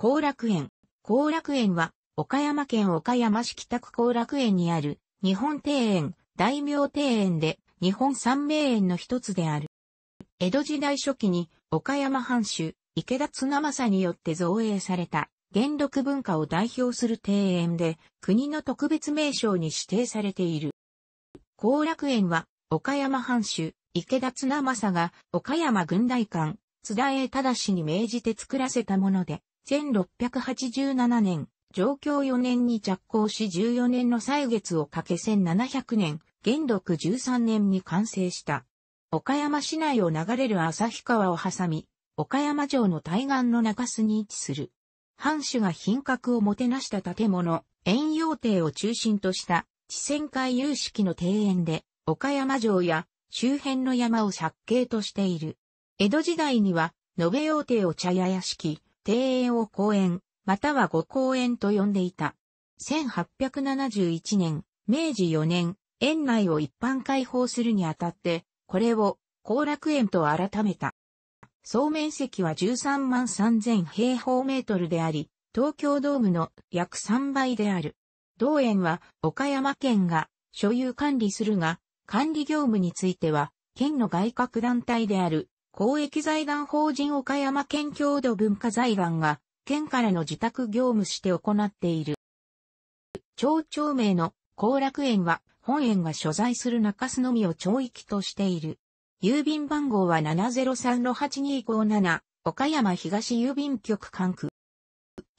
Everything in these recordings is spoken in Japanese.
後楽園。後楽園は、岡山県岡山市北区後楽園にある、日本庭園、大名庭園で、日本三名園の一つである。江戸時代初期に、岡山藩主、池田綱政によって造営された、元禄文化を代表する庭園で、国の特別名称に指定されている。後楽園は、岡山藩主、池田綱政が、岡山軍大官、津田栄忠に命じて作らせたもので、1687年、上京4年に着工し14年の歳月をかけ1700年、元禄13年に完成した。岡山市内を流れる旭川を挟み、岡山城の対岸の中州に位置する。藩主が品格をもてなした建物、遠洋亭を中心とした地仙海有識の庭園で、岡山城や周辺の山を借景としている。江戸時代には、延べ洋亭を茶屋屋敷、庭園を公園、または御公園と呼んでいた。1871年、明治4年、園内を一般開放するにあたって、これを後楽園と改めた。総面積は13万3000平方メートルであり、東京ドームの約3倍である。同園は岡山県が所有管理するが、管理業務については、県の外郭団体である公益財団法人岡山県郷土文化財団が、県からの自宅業務して行っている。町長名の後楽園は、本園が所在する中洲のみを町域としている。郵便番号は703-8257、岡山東郵便局管区。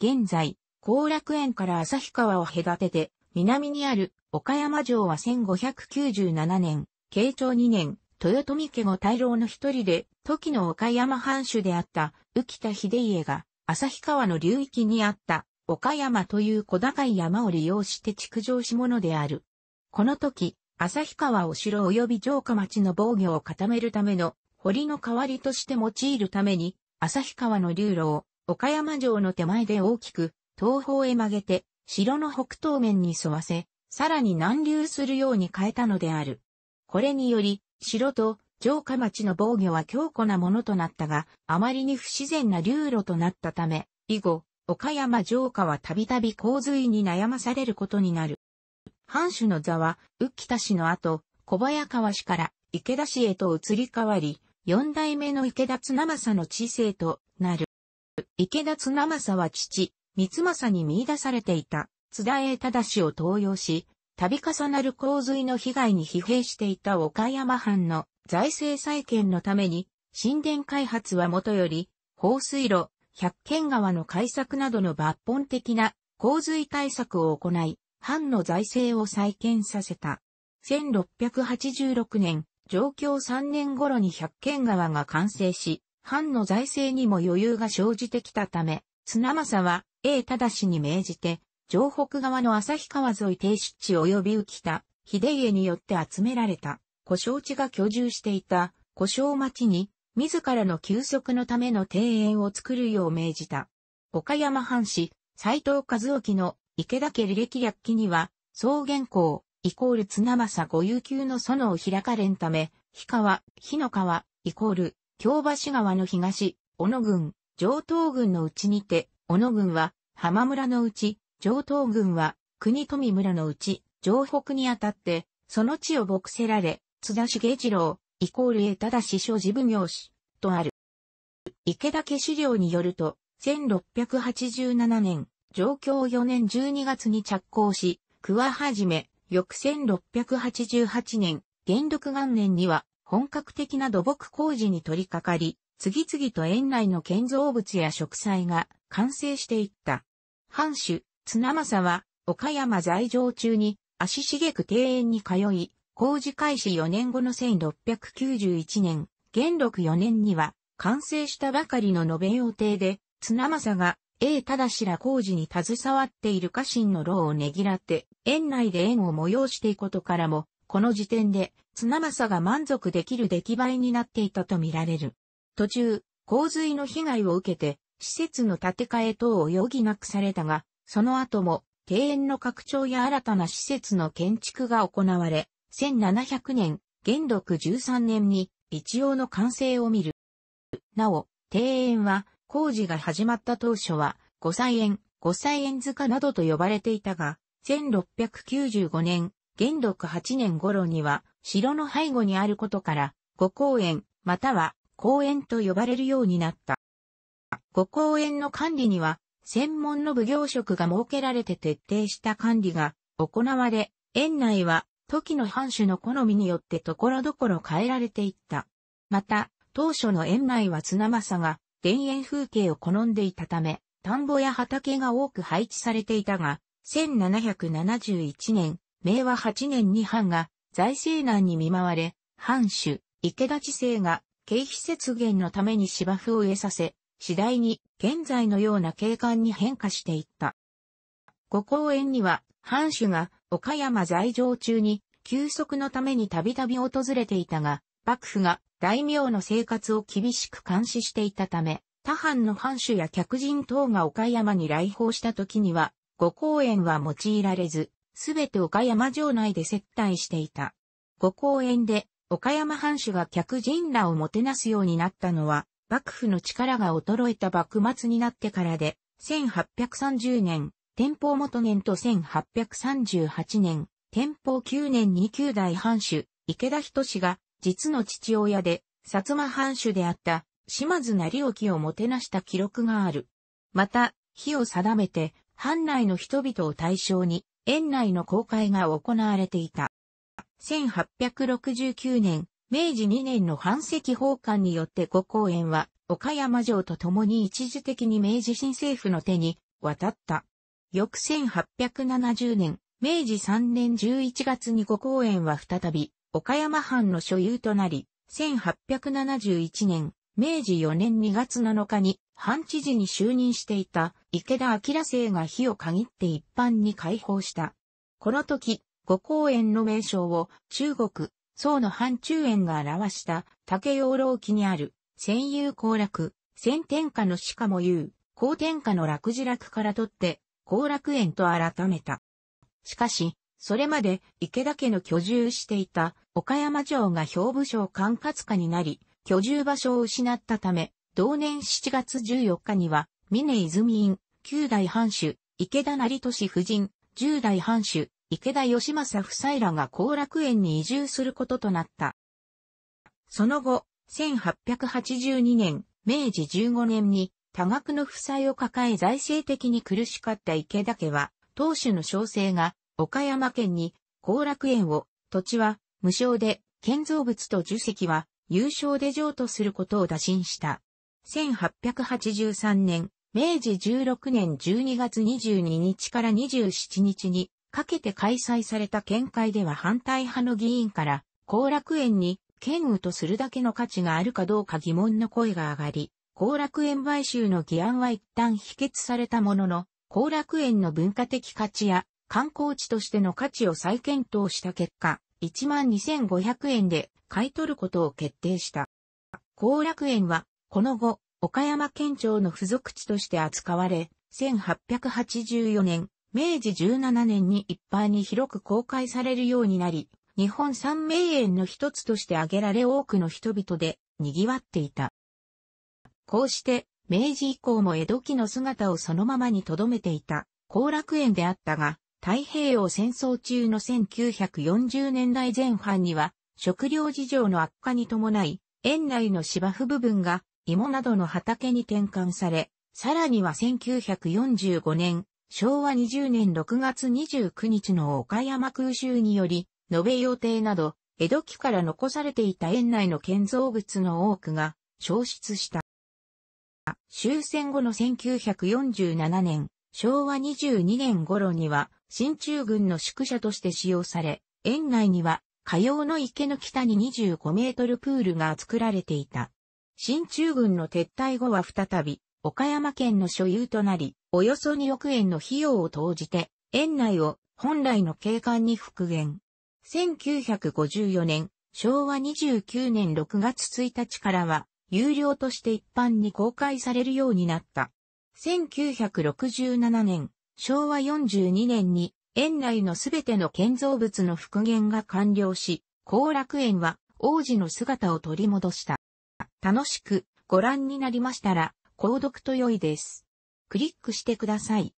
現在、後楽園から旭川を隔てて、南にある岡山城は1597年、慶長2年、豊臣家後大老の一人で、時の岡山藩主であった、浮田秀家が、旭川の流域にあった、岡山という小高い山を利用して築城しものである。この時、旭川を城及び城下町の防御を固めるための、堀の代わりとして用いるために、旭川の流路を、岡山城の手前で大きく、東方へ曲げて、城の北東面に沿わせ、さらに南流するように変えたのである。これにより、城と城下町の防御は強固なものとなったが、あまりに不自然な流路となったため、以後、岡山城下はたびたび洪水に悩まされることになる。藩主の座は、浮田氏の後、小早川氏から池田氏へと移り変わり、四代目の池田綱政の知性となる。池田綱政は父、三政に見出されていた津田栄忠氏を登用し、度重なる洪水の被害に疲弊していた岡山藩の財政再建のために、神殿開発はもとより、放水路、百軒川の開削などの抜本的な洪水対策を行い、藩の財政を再建させた。1686年、上京3年頃に百軒川が完成し、藩の財政にも余裕が生じてきたため、綱政は、A 正に命じて、城北側の旭川沿い低湿地及び浮田、秀家によって集められた、古生地が居住していた、古生町に、自らの休息のための庭園を作るよう命じた。岡山藩士、斎藤和興の池田家履歴略記には、草原港、イコール綱政五遊級の園を開かれんため、日川、日の川、イコール、京橋川の東、小野郡、上東郡のうちにて、小野郡は、浜村のうち、上東軍は国富村のうち上北にあたって、その地を牧せられ、津田重次郎、イコール江忠師所事奉行師、とある。池田家資料によると、1687年、上京4年12月に着工し、桑はじめ、翌1688年、元禄元年には、本格的な土木工事に取り掛かり、次々と園内の建造物や植栽が完成していった。藩主、綱政は、岡山在場中に、足しげく庭園に通い、工事開始4年後の1691年、元禄4年には、完成したばかりの延べ予定で、綱政が、A ただしら工事に携わっている家臣の労をねぎらって、園内で園を催していくことからも、この時点で、綱政が満足できる出来栄えになっていたとみられる。途中、洪水の被害を受けて、施設の建て替え等を余儀なくされたが、その後も庭園の拡張や新たな施設の建築が行われ、1700年、元禄13年に一応の完成を見る。なお、庭園は工事が始まった当初は、五歳園、五歳園塚などと呼ばれていたが、1695年、元禄8年頃には、城の背後にあることから、五公園、または公園と呼ばれるようになった。五公園の管理には、専門の奉行職が設けられて徹底した管理が行われ、園内は時の藩主の好みによって所々変えられていった。また、当初の園内は綱政が田園風景を好んでいたため、田んぼや畑が多く配置されていたが、1771年、明和8年に藩が財政難に見舞われ、藩主、池田知政が経費節減のために芝生を植えさせ、次第に現在のような景観に変化していった。ご公園には、藩主が岡山在城中に休息のためにたびたび訪れていたが、幕府が大名の生活を厳しく監視していたため、他藩の藩主や客人等が岡山に来訪した時には、ご公園は用いられず、すべて岡山城内で接待していた。ご公園で岡山藩主が客人らをもてなすようになったのは、幕府の力が衰えた幕末になってからで、1830年、天保元年と1838年、天保9年に旧代藩主、池田仁氏が、実の父親で、薩摩藩主であった、島津成沖をもてなした記録がある。また、日を定めて、藩内の人々を対象に、園内の公開が行われていた。1869年、明治2年の藩籍奉還によって五公園は、岡山城と共に一時的に明治新政府の手に渡った。翌1870年、明治3年11月に五公園は再び、岡山藩の所有となり、1871年、明治4年2月7日に、藩知事に就任していた池田明生が火を限って一般に開放した。この時、五公園の名称を中国、宋の範中園が表した竹養老記にある、戦友行楽、戦天下のしかも言う、高天下の落地楽から取って、降楽園と改めた。しかし、それまで池田家の居住していた岡山城が兵部省管轄下になり、居住場所を失ったため、同年7月14日には、峰泉院、九代藩主、池田成俊夫人、十代藩主、池田義政夫妻らが後楽園に移住することとなった。その後、1882年、明治15年に多額の負債を抱え財政的に苦しかった池田家は、当主の小生が岡山県に後楽園を土地は無償で建造物と樹石は有償で譲渡することを打診した。1883年、明治16年12月22日から27日にかけて開催された見解では反対派の議員から、後楽園に、県務とするだけの価値があるかどうか疑問の声が上がり、後楽園買収の議案は一旦否決されたものの、後楽園の文化的価値や観光地としての価値を再検討した結果、12,500円で買い取ることを決定した。後楽園は、この後、岡山県庁の付属地として扱われ、1884年、明治17年に一般に広く公開されるようになり、日本三名園の一つとして挙げられ多くの人々で賑わっていた。こうして、明治以降も江戸期の姿をそのままに留めていた、後楽園であったが、太平洋戦争中の1940年代前半には、食料事情の悪化に伴い、園内の芝生部分が芋などの畑に転換され、さらには1945年、昭和20年6月29日の岡山空襲により、延べ予定など、江戸期から残されていた園内の建造物の多くが消失した。終戦後の1947年、昭和22年頃には、新中軍の宿舎として使用され、園内には、火曜の池の北に25メートルプールが作られていた。新中軍の撤退後は再び、岡山県の所有となり、およそ2億円の費用を投じて、園内を本来の景観に復元。1954年、昭和29年6月1日からは、有料として一般に公開されるようになった。1967年、昭和42年に、園内のすべての建造物の復元が完了し、後楽園は王子の姿を取り戻した。楽しくご覧になりましたら、購読と良いです。クリックしてください。